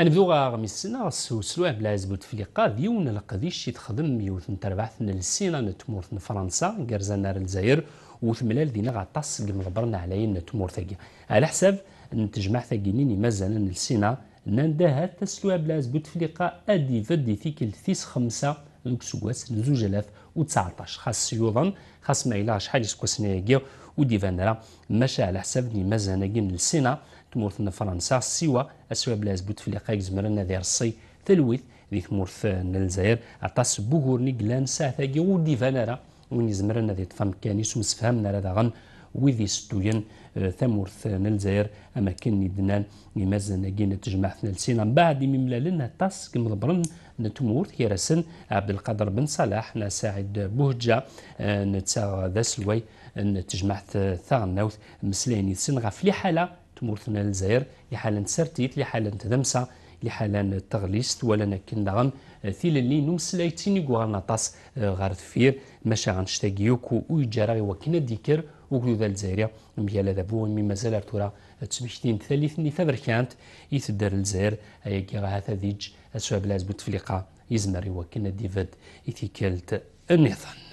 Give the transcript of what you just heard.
أنا غا غمي السنة غسو سلوه بلا في لقاء ديون القديش يتخدم يوثن تربعثن السنة نتمورثن فرنسا قرزان نار الجزائر وثملال دينا غطاس قم غبرنا علينا تمورثاقي على حساب نتجمع ثاقينين مازال السنة نندهات تسلوه بلا في لقاء أدي فدي كل ثيس خمسة هذوك سواس لزوج الاف وتسعطاش خاص يوضن خاص ما إلا شحال يسكوسنا هكا وديفان راه ماشي على حساب دي مازال كين السينا تمورثنا فرنسا سوا اسوا بلاز بوتفليقه يزمرنا ذي رصي تلويث ذي تمورث الجزائر عطاس بوهورني كلان ساعه وديفان راه وين يزمرنا ذي تفهم كانيس ومسفهمنا راه غن ويذي ستوين آه، ثمورث الجزائر كني ندنان يمازن نجينا تجمع ثلاثين من بعد مملالنا طاس كم ضبرن نتمورث يرسن عبد القادر بن صلاح نساعد بوهجا آه، نتسا ذا سلوي نتجمع ثانوث مسلين يتسن غفلي في حاله تمورثنا الجزائر لحاله سرتيت لحاله تدمسا لحالان تغليست ولا نكن دغم تيللي آه، نمسلاي تيني غوغان نطاس آه، غار تفير ماشا عن كو ويجارا وكنا ديكر وكذا الجزائر ميالا دابو مي مازال ارتورا آه، تسمحتين ثالث ني كانت يتدار الجزائر ايكي هاثا ديج اسواب لازم تفليقا يزمر وكنا ديفد يتيكلت النظام